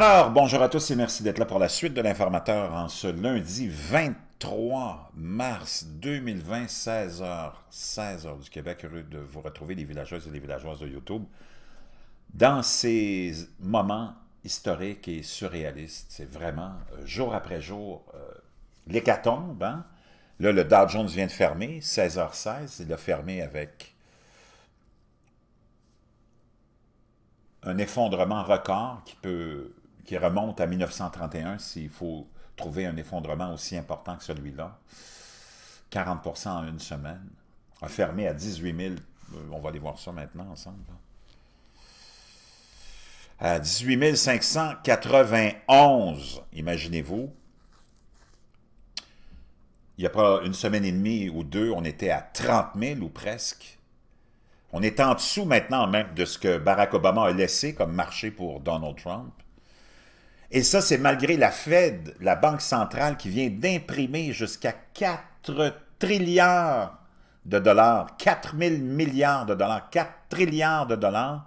Alors, bonjour à tous et merci d'être là pour la suite de l'informateur en ce lundi 23 mars 2020, 16h, 16h du Québec. Heureux de vous retrouver, les villageois et les villageoises de YouTube, dans ces moments historiques et surréalistes. C'est vraiment, euh, jour après jour, les euh, l'hécatombe. Hein? Là, le Dow Jones vient de fermer, 16h16, il a fermé avec un effondrement record qui peut qui remonte à 1931 s'il faut trouver un effondrement aussi important que celui-là. 40 en une semaine. A fermé à 18 000. Euh, on va aller voir ça maintenant ensemble. À 18 591, imaginez-vous. Il n'y a pas une semaine et demie ou deux, on était à 30 000 ou presque. On est en dessous maintenant même de ce que Barack Obama a laissé comme marché pour Donald Trump. Et ça, c'est malgré la Fed, la Banque centrale, qui vient d'imprimer jusqu'à 4 trilliards de dollars, 4 000 milliards de dollars, 4 trilliards de dollars,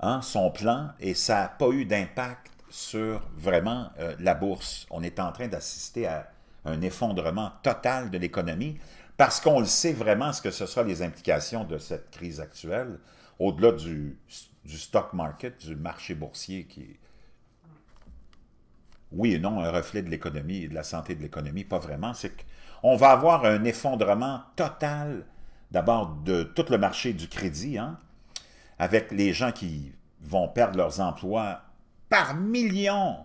hein, son plan, et ça n'a pas eu d'impact sur vraiment euh, la bourse. On est en train d'assister à un effondrement total de l'économie parce qu'on le sait vraiment ce que ce sera les implications de cette crise actuelle, au-delà du, du stock market, du marché boursier qui est oui et non un reflet de l'économie et de la santé de l'économie, pas vraiment, c'est qu'on va avoir un effondrement total d'abord de tout le marché du crédit, hein, avec les gens qui vont perdre leurs emplois par millions.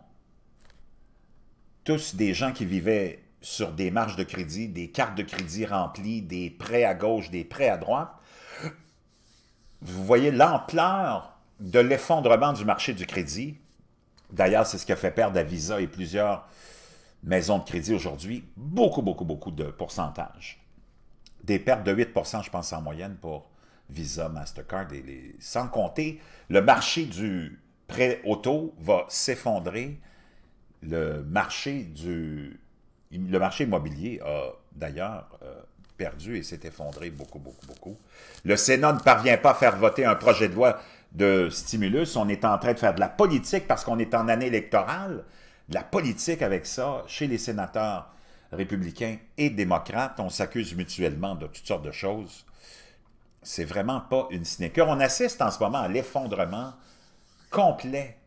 Tous des gens qui vivaient sur des marges de crédit, des cartes de crédit remplies, des prêts à gauche, des prêts à droite. Vous voyez l'ampleur de l'effondrement du marché du crédit D'ailleurs, c'est ce qui a fait perdre à Visa et plusieurs maisons de crédit aujourd'hui, beaucoup, beaucoup, beaucoup de pourcentages. Des pertes de 8 je pense, en moyenne pour Visa, Mastercard, et les... sans compter, le marché du prêt auto va s'effondrer. Le marché du le marché immobilier a d'ailleurs euh, perdu et s'est effondré beaucoup, beaucoup, beaucoup. Le Sénat ne parvient pas à faire voter un projet de loi de stimulus. On est en train de faire de la politique parce qu'on est en année électorale. De la politique avec ça chez les sénateurs républicains et démocrates. On s'accuse mutuellement de toutes sortes de choses. C'est vraiment pas une sneaker. On assiste en ce moment à l'effondrement complet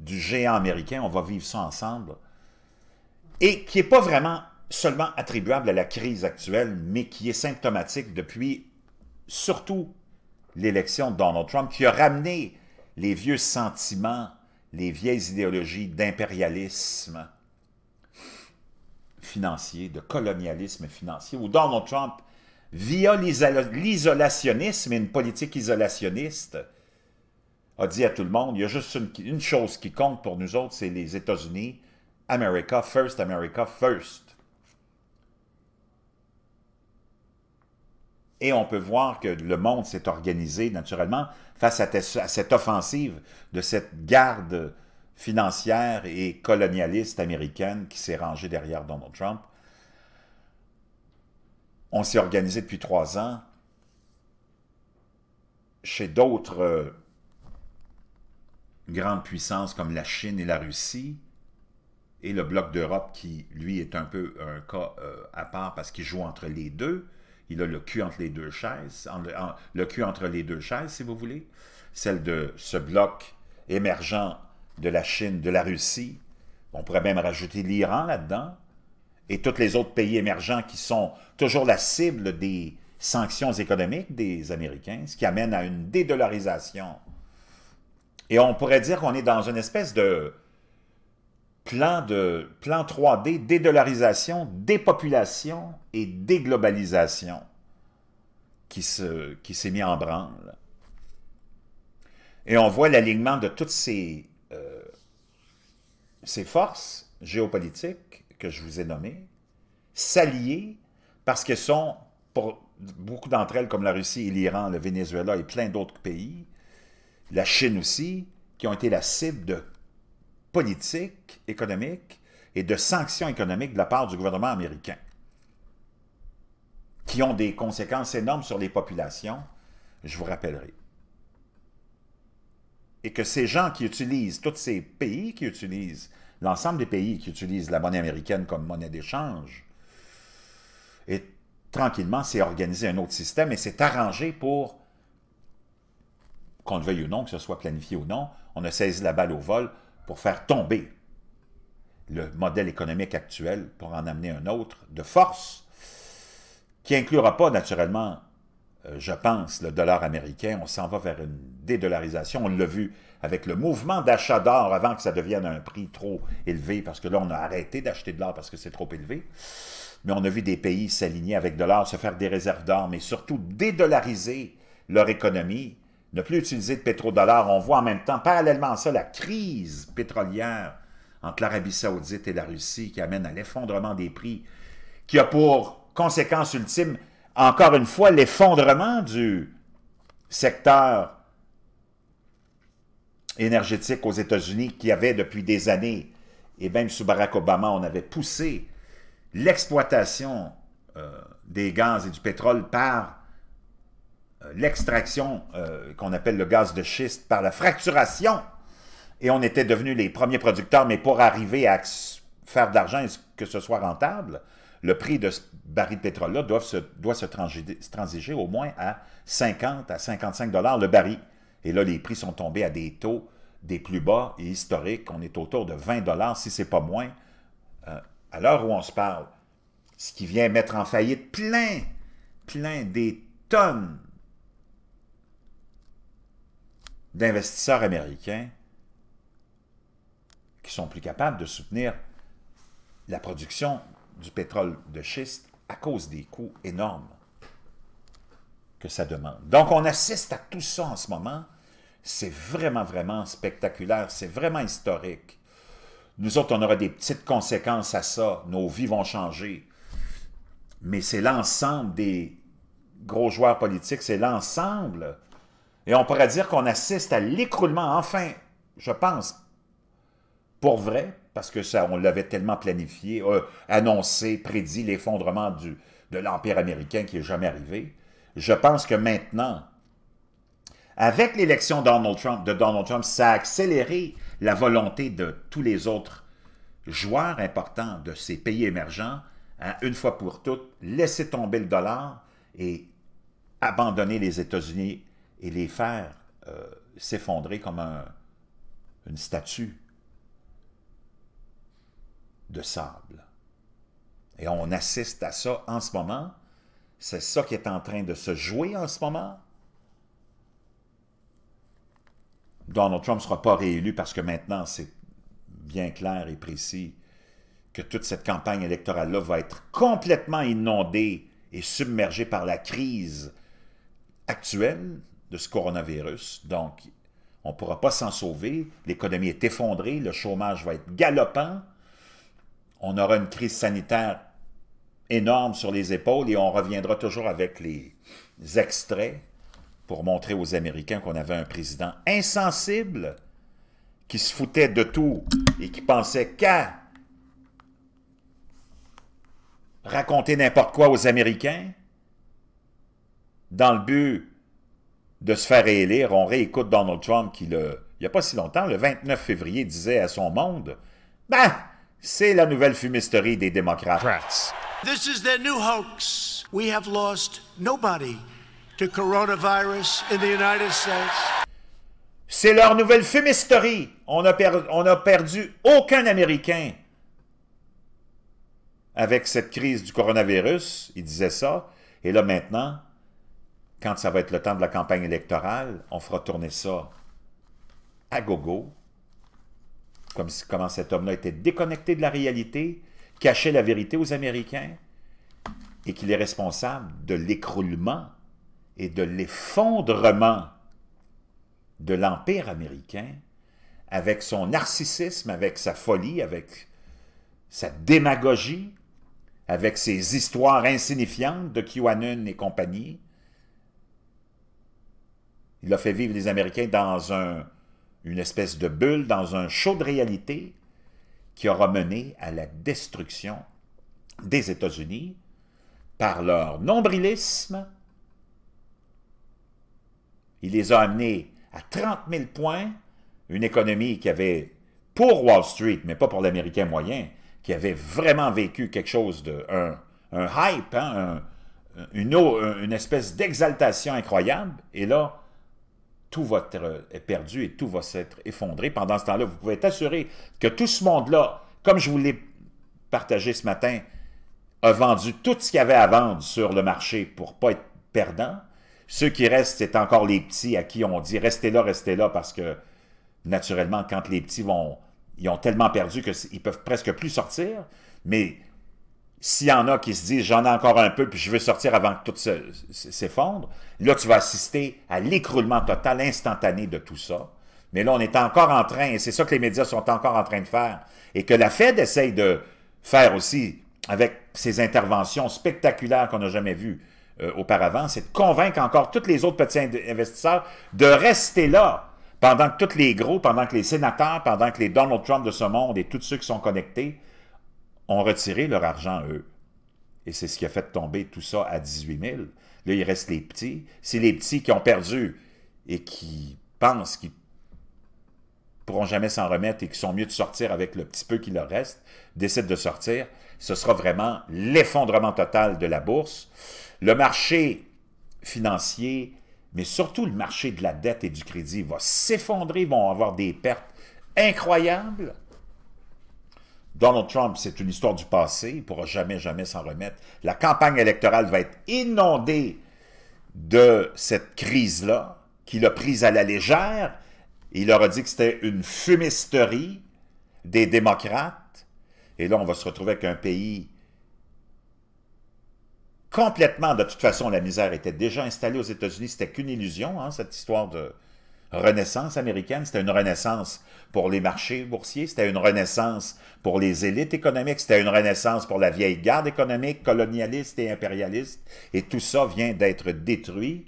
du géant américain. On va vivre ça ensemble. Et qui n'est pas vraiment seulement attribuable à la crise actuelle, mais qui est symptomatique depuis surtout l'élection de Donald Trump, qui a ramené les vieux sentiments, les vieilles idéologies d'impérialisme financier, de colonialisme financier, où Donald Trump, via l'isolationnisme et une politique isolationniste, a dit à tout le monde, il y a juste une, une chose qui compte pour nous autres, c'est les États-Unis, America first, America first. Et on peut voir que le monde s'est organisé naturellement face à, cette offensive de cette garde financière et colonialiste américaine qui s'est rangée derrière Donald Trump. On s'est organisé depuis trois ans chez d'autres euh, grandes puissances comme la Chine et la Russie, et le bloc d'Europe qui, lui, est un peu un cas euh, à part parce qu'il joue entre les deux. Il a le cul entre les deux chaises, cul entre les deux chaises, si vous voulez, celle de ce bloc émergent de la Chine, de la Russie. On pourrait même rajouter l'Iran là-dedans et tous les autres pays émergents qui sont toujours la cible des sanctions économiques des Américains, ce qui amène à une dédollarisation. Et on pourrait dire qu'on est dans une espèce de plan, de, plan 3D, dédollarisation, dépopulation et déglobalisation qui s'est qui mis en branle. Et on voit l'alignement de toutes euh, ces, forces géopolitiques que je vous ai nommées s'allier parce que sont, pour beaucoup d'entre elles, comme la Russie et l'Iran, le Venezuela et plein d'autres pays, la Chine aussi, qui ont été la cible de politique, économique et de sanctions économiques de la part du gouvernement américain, qui ont des conséquences énormes sur les populations, je vous rappellerai. Et que ces gens qui utilisent, tous ces pays qui utilisent, l'ensemble des pays qui utilisent la monnaie américaine comme monnaie d'échange, et tranquillement, c'est organisé un autre système et c'est arrangé pour, qu'on le veuille ou non, que ce soit planifié ou non, on a saisi la balle au vol, pour faire tomber le modèle économique actuel pour en amener un autre de force qui inclura pas naturellement, euh, je pense, le dollar américain. On s'en va vers une dédollarisation. On l'a vu avec le mouvement d'achat d'or avant que ça devienne un prix trop élevé parce que là, on a arrêté d'acheter de l'or parce que c'est trop élevé. Mais on a vu des pays s'aligner avec de l'or, se faire des réserves d'or, mais surtout dédollariser leur économie ne plus utiliser de pétrodollars. On voit en même temps, parallèlement à ça, la crise pétrolière entre l'Arabie saoudite et la Russie qui amène à l'effondrement des prix, qui a pour conséquence ultime, encore une fois, l'effondrement du secteur énergétique aux États-Unis qui avait depuis des années, et même sous Barack Obama, on avait poussé l'exploitation euh, des gaz et du pétrole par euh, l'extraction euh, qu'on appelle le gaz de schiste par la fracturation. Et on était devenus les premiers producteurs, mais pour arriver à faire de l'argent et que ce soit rentable, le prix de ce baril de pétrole-là doit se, transiger, au moins à 50 à 55 dollars le baril. Et là, les prix sont tombés à des taux des plus bas et historiques. On est autour de 20 dollars, si ce n'est pas moins, euh, à l'heure où on se parle. Ce qui vient mettre en faillite plein, plein des tonnes d'investisseurs américains qui sont plus capables de soutenir la production du pétrole de schiste à cause des coûts énormes que ça demande. Donc, on assiste à tout ça en ce moment. C'est vraiment, vraiment spectaculaire. C'est vraiment historique. Nous autres, on aura des petites conséquences à ça. Nos vies vont changer. Mais c'est l'ensemble des gros joueurs politiques, c'est l'ensemble et on pourrait dire qu'on assiste à l'écroulement, enfin, je pense, pour vrai, parce que ça, on l'avait tellement planifié, euh, annoncé, prédit l'effondrement de l'Empire américain qui n'est jamais arrivé. Je pense que maintenant, avec l'élection de Donald Trump, ça a accéléré la volonté de tous les autres joueurs importants de ces pays émergents à, une fois pour toutes, laisser tomber le dollar et abandonner les États-Unis et les faire euh, s'effondrer comme une statue de sable. Et on assiste à ça en ce moment. C'est ça qui est en train de se jouer en ce moment. Donald Trump ne sera pas réélu parce que maintenant, c'est bien clair et précis que toute cette campagne électorale-là va être complètement inondée et submergée par la crise actuelle de ce coronavirus. Donc, on ne pourra pas s'en sauver. L'économie est effondrée, le chômage va être galopant. On aura une crise sanitaire énorme sur les épaules et on reviendra toujours avec les extraits pour montrer aux Américains qu'on avait un président insensible qui se foutait de tout et qui pensait qu'à raconter n'importe quoi aux Américains dans le but de se faire élire. On réécoute Donald Trump qui, le, il n'y a pas si longtemps, le 29 février, disait à son monde, « Ben, c'est la nouvelle fumisterie des démocrates. » This is their new hoax. We have lost nobody to coronavirus in the United States. C'est leur nouvelle fumisterie. On n'a perdu aucun Américain. Avec cette crise du coronavirus, il disait ça. Et là maintenant, quand ça va être le temps de la campagne électorale, on fera tourner ça à gogo, comme comment cet homme-là était déconnecté de la réalité, cachait la vérité aux Américains, et qu'il est responsable de l'écroulement et de l'effondrement de l'Empire américain avec son narcissisme, avec sa folie, avec sa démagogie, avec ses histoires insignifiantes de QAnon et compagnie, il a fait vivre les Américains dans une espèce de bulle, dans un show de réalité qui aura mené à la destruction des États-Unis par leur nombrilisme. Il les a amenés à 30 000 points, une économie qui avait, pour Wall Street, mais pas pour l'Américain moyen, qui avait vraiment vécu quelque chose de... un, hype, hein, une, une espèce d'exaltation incroyable. Et là, tout va être euh, perdu et tout va s'être effondré. Pendant ce temps-là, vous pouvez être assuré que tout ce monde-là, comme je vous l'ai partagé ce matin, a vendu tout ce qu'il y avait à vendre sur le marché pour ne pas être perdant. Ceux qui restent, c'est encore les petits à qui on dit restez là, restez là, parce que naturellement, quand les petits vont, ils ont tellement perdu qu'ils ne peuvent presque plus sortir, mais s'il y en a qui se disent j'en ai encore un peu puis je veux sortir avant que tout s'effondre, là tu vas assister à l'écroulement total instantané de tout ça. Mais là on est encore en train, et c'est ça que les médias sont encore en train de faire, et que la Fed essaye de faire aussi avec ses interventions spectaculaires qu'on n'a jamais vues euh, auparavant, c'est de convaincre encore tous les autres petits investisseurs de rester là pendant que tous les gros, pendant que les sénateurs, pendant que les Donald Trump de ce monde et tous ceux qui sont connectés ont retiré leur argent, eux. Et c'est ce qui a fait tomber tout ça à 18 000. Là, il reste les petits. C'est les petits qui ont perdu et qui pensent qu'ils pourront jamais s'en remettre et qui sont mieux de sortir avec le petit peu qui leur reste, décident de sortir. Ce sera vraiment l'effondrement total de la bourse. Le marché financier, mais surtout le marché de la dette et du crédit va s'effondrer, vont avoir des pertes incroyables. Donald Trump, c'est une histoire du passé, il ne pourra jamais, jamais s'en remettre. La campagne électorale va être inondée de cette crise-là, qu'il a prise à la légère. Il leur a dit que c'était une fumisterie des démocrates. Et là, on va se retrouver avec un pays complètement, de toute façon, la misère était déjà installée aux États-Unis. C'était qu'une illusion, hein, cette histoire de, renaissance américaine, c'était une renaissance pour les marchés boursiers, c'était une renaissance pour les élites économiques, c'était une renaissance pour la vieille garde économique, colonialiste et impérialiste, et tout ça vient d'être détruit,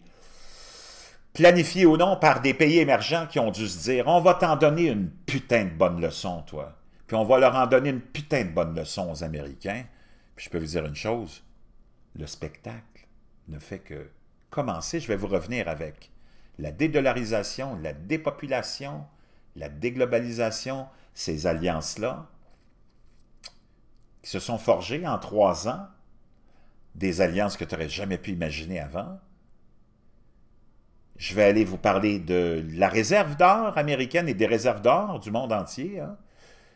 planifié ou non par des pays émergents qui ont dû se dire « on va t'en donner une putain de bonne leçon, toi ». Puis on va leur en donner une putain de bonne leçon aux Américains. Puis je peux vous dire une chose, le spectacle ne fait que commencer. Je vais vous revenir avec la dédollarisation, la dépopulation, la déglobalisation, ces alliances-là, qui se sont forgées en trois ans, des alliances que tu n'aurais jamais pu imaginer avant. Je vais aller vous parler de la réserve d'or américaine et des réserves d'or du monde entier. Hein.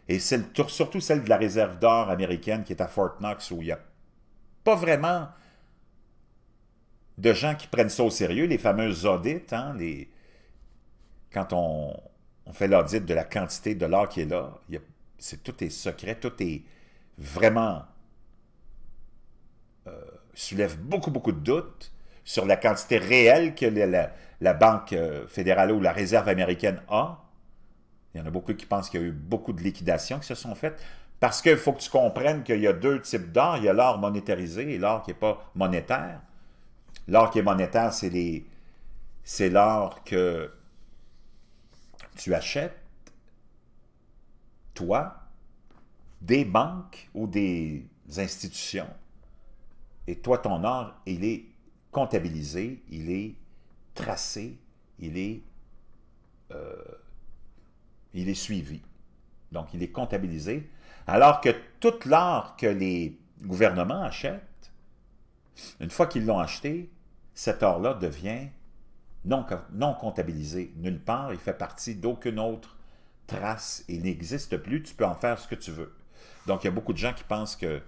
Et surtout celle de la réserve d'or américaine qui est à Fort Knox où il n'y a pas vraiment de gens qui prennent ça au sérieux, les fameux audits, hein, les... quand on, fait l'audit de la quantité de l'or qui est là, tout est secret, tout est vraiment... Euh, soulève beaucoup, beaucoup de doutes sur la quantité réelle que la, Banque euh, fédérale ou la Réserve américaine a. Il y en a beaucoup qui pensent qu'il y a eu beaucoup de liquidations qui se sont faites. Parce qu'il faut que tu comprennes qu'il y a deux types d'or. Il y a l'or monétarisé et l'or qui n'est pas monétaire. L'or qui est monétaire, c'est C'est l'or que tu achètes, toi, des banques ou des institutions. Et toi, ton or, il est comptabilisé, il est tracé, il est, euh, il est suivi. Donc, il est comptabilisé. Alors que tout l'or que les gouvernements achètent, une fois qu'ils l'ont acheté, cet or là devient non, comptabilisé, nulle part. Il fait partie d'aucune autre trace. Il n'existe plus. Tu peux en faire ce que tu veux. Donc, il y a beaucoup de gens qui pensent que,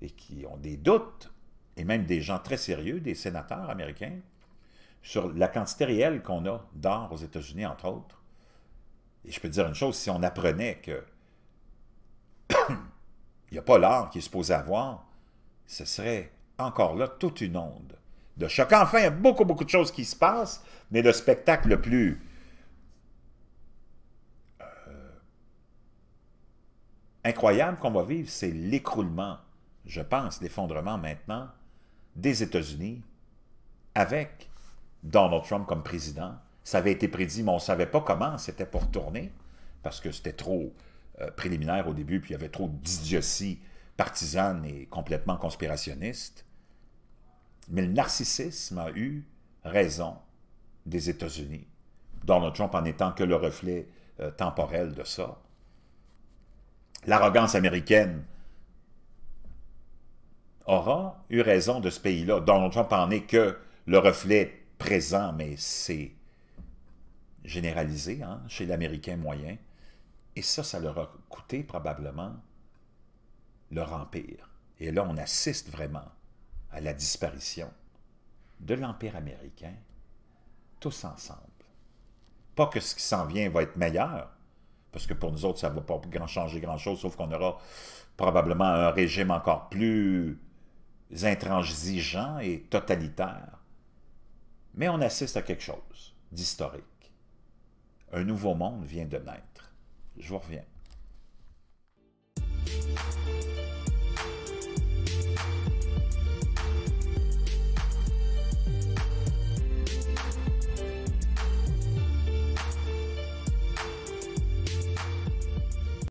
et qui ont des doutes, et même des gens très sérieux, des sénateurs américains, sur la quantité réelle qu'on a d'or aux États-Unis, entre autres. Et je peux dire une chose, si on apprenait que il n'y a pas l'or qui est supposé avoir, ce serait encore là, toute une onde de choc. Enfin, il y a beaucoup, beaucoup de choses qui se passent, mais le spectacle le plus... Euh, incroyable qu'on va vivre, c'est l'écroulement, je pense, l'effondrement maintenant des États-Unis avec Donald Trump comme président. Ça avait été prédit, mais on ne savait pas comment c'était pour tourner, parce que c'était trop euh, préliminaire au début, puis il y avait trop d'idiotie partisane et complètement conspirationniste, mais le narcissisme a eu raison des États-Unis, Donald Trump en étant que le reflet euh, temporel de ça. L'arrogance américaine aura eu raison de ce pays-là. Donald Trump en est que le reflet présent, mais c'est généralisé hein, chez l'Américain moyen. Et ça, ça leur a coûté probablement leur empire. Et là, on assiste vraiment à la disparition de l'empire américain, tous ensemble. Pas que ce qui s'en vient va être meilleur, parce que pour nous autres, ça ne va pas grand changer grand-chose, sauf qu'on aura probablement un régime encore plus intransigeant et totalitaire. Mais on assiste à quelque chose d'historique. Un nouveau monde vient de naître. Je vous reviens.